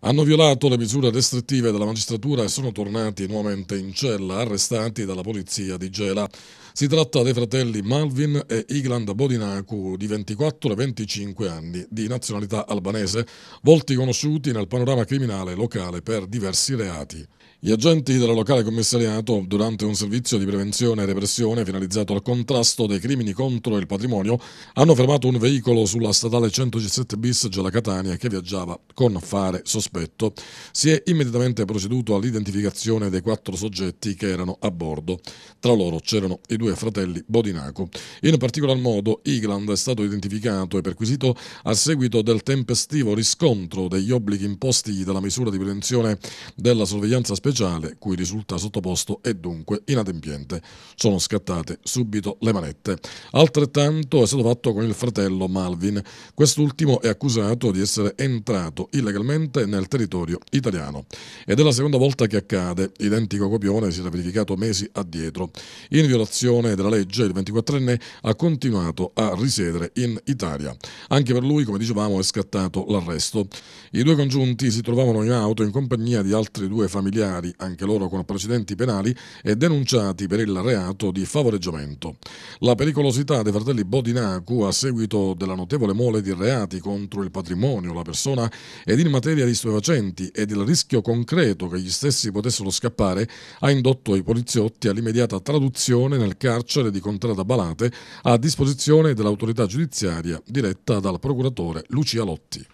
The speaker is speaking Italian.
hanno violato le misure restrittive della magistratura e sono tornati nuovamente in cella, arrestati dalla polizia di Gela. Si tratta dei fratelli Malvin e Igland Bodinaku, di 24 e 25 anni, di nazionalità albanese, volti conosciuti nel panorama criminale locale per diversi reati. Gli agenti del locale commissariato, durante un servizio di prevenzione e repressione finalizzato al contrasto dei crimini contro il patrimonio, hanno fermato un veicolo sulla statale 117 bis Gela Catania che viaggiava con fare sospeso sospetto, si è immediatamente proceduto all'identificazione dei quattro soggetti che erano a bordo. Tra loro c'erano i due fratelli Bodinaco. In particolar modo, Igland è stato identificato e perquisito a seguito del tempestivo riscontro degli obblighi imposti dalla misura di prevenzione della sorveglianza speciale, cui risulta sottoposto e dunque inadempiente. Sono scattate subito le manette. Altrettanto è stato fatto con il fratello Malvin. Quest'ultimo è accusato di essere entrato illegalmente nel nel territorio italiano. Ed è la seconda volta che accade, identico copione si era verificato mesi addietro. In violazione della legge il 24enne ha continuato a risiedere in Italia. Anche per lui, come dicevamo, è scattato l'arresto. I due congiunti si trovavano in auto in compagnia di altri due familiari, anche loro con precedenti penali e denunciati per il reato di favoreggiamento. La pericolosità dei fratelli Bodinacu a seguito della notevole mole di reati contro il patrimonio, la persona ed in materia di istruzione stupefacenti ed il rischio concreto che gli stessi potessero scappare ha indotto i poliziotti all'immediata traduzione nel carcere di Contrada Balate a disposizione dell'autorità giudiziaria diretta dal procuratore Lucia Lotti.